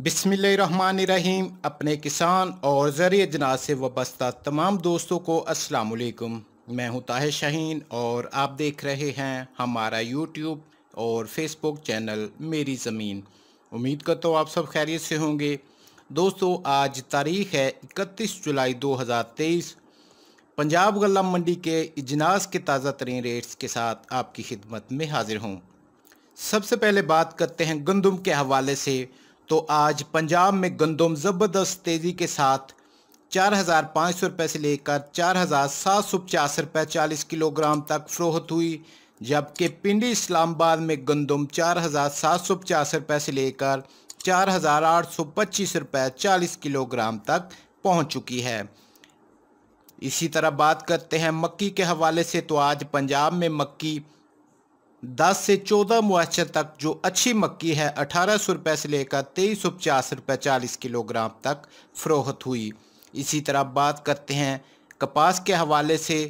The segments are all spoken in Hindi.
बिसमीम अपने किसान और ज़रिए जनाज से वाबस्ता तमाम दोस्तों को अस्सलाम मैं हूं ताहिर शाहीन और आप देख रहे हैं हमारा यूट्यूब और फेसबुक चैनल मेरी ज़मीन उम्मीद करता हूँ आप सब खैरियत से होंगे दोस्तों आज तारीख़ है 31 जुलाई 2023 पंजाब गला मंडी के इजनास के ताज़ा तरीन रेट्स के साथ आपकी खिदमत में हाजिर हूँ सबसे पहले बात करते हैं गंदम के हवाले से तो आज पंजाब में गंदम ज़बरदस्त तेज़ी के साथ चार हज़ार पाँच सौ रुपए से लेकर चार हज़ार सात सौ पचास रुपये चालीस किलोग्राम तक फ़रोहत हुई जबकि पिंडी इस्लामाबाद में गंदम चार हज़ार सात सौ पचास रुपए से लेकर चार हज़ार आठ सौ पच्चीस रुपए चालीस किलोग्राम तक पहुंच चुकी है इसी तरह बात करते हैं मक्की के हवाले से तो आज पंजाब में मक्की दस से चौदह मुआशर तक जो अच्छी मक्की है अठारह सौ रुपये से लेकर तेईस सौ पचास रुपये चालीस किलोग्राम तक फ़रोहत हुई इसी तरह बात करते हैं कपास के हवाले से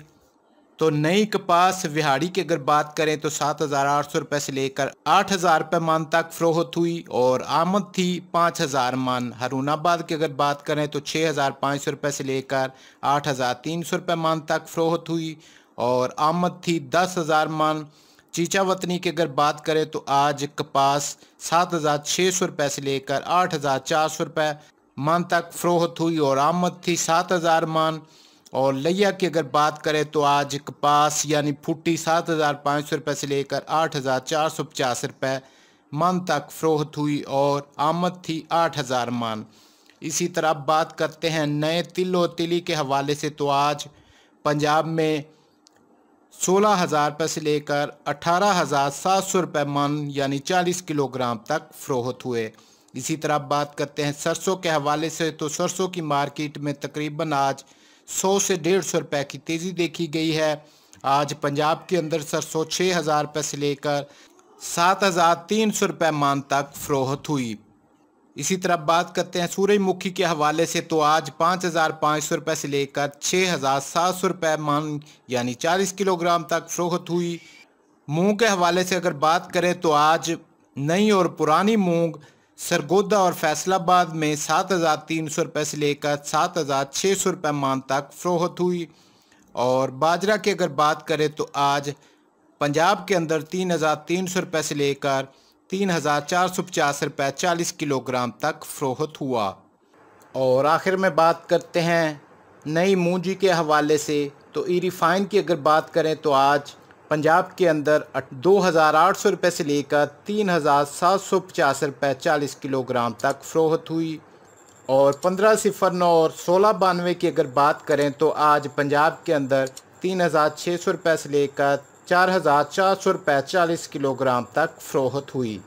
तो नई कपास विहाड़ी की अगर बात करें तो सात हज़ार आठ सौ रुपये से लेकर आठ हज़ार रुपये मान तक फ़रोहत हुई और आमद थी पाँच हज़ार मान हरूनाबाद की अगर बात करें तो छः हज़ार पाँच सौ रुपये से लेकर आठ हज़ार तीन सौ रुपये मान तक फ़रोहत हुई और आमद थी दस हज़ार मान चीचा वतनी की अगर बात करें तो आज कपास सात हज़ार छः सौ रुपए से लेकर आठ हज़ार चार सौ रुपए मान तक फ़रोहत हुई और आमद थी सात हज़ार मान और लिया की अगर बात करें तो आज कपास यानी फुटी सात हज़ार पाँच सौ रुपए से लेकर आठ हज़ार चार सौ पचास रुपए मान तक फ़रोहत हुई और आमद थी आठ हज़ार मान इसी तरह बात करते हैं नए तिल और तिली के हवाले से तो आज पंजाब में सोलह हज़ार रुपये से लेकर अठारह हज़ार सात सौ रुपये मन यानी चालीस किलोग्राम तक फ़रोहत हुए इसी तरह बात करते हैं सरसों के हवाले से तो सरसों की मार्केट में तकरीबन आज सौ से डेढ़ सौ रुपये की तेज़ी देखी गई है आज पंजाब के अंदर सरसों छः हज़ार रुपये से लेकर सात हज़ार तीन सौ रुपये मान तक फ़रोहत हुई इसी तरह बात करते हैं सूरजमुखी के हवाले से तो आज पाँच हज़ार पाँच सौ रुपये से लेकर छः हज़ार सात सौ रुपये मान यानी चालीस किलोग्राम तक फ़रोख्त हुई मूंग के हवाले से अगर बात करें तो आज नई और पुरानी मूंग सरगोदा और फैसलाबाद में सात हज़ार तीन सौ रुपये से लेकर सात हज़ार छः सौ रुपये मान तक फरोख्त हुई और बाजरा की अगर बात करें तो आज पंजाब के अंदर तीन हज़ार तीन सौ रुपये से लेकर तीन हज़ार चार सौ पचास रुपये चालीस किलोग्राम तक फ़रोहत हुआ और आखिर में बात करते हैं नई मूंजी के हवाले से तो ई रिफ़ाइन की अगर बात करें तो आज पंजाब के अंदर दो हज़ार आठ सौ रुपये से लेकर तीन हज़ार सात सौ पचास रुपये चालीस किलोग्राम तक फ़रोहत हुई और पंद्रह सिफर नौ और सोलह बानवे की अगर बात करें तो आज पंजाब के अंदर तीन हज़ार छः सौ रुपये से लेकर चार हज़ार चार सौ पैंतालीस किलोग्राम तक फ़रोहत हुई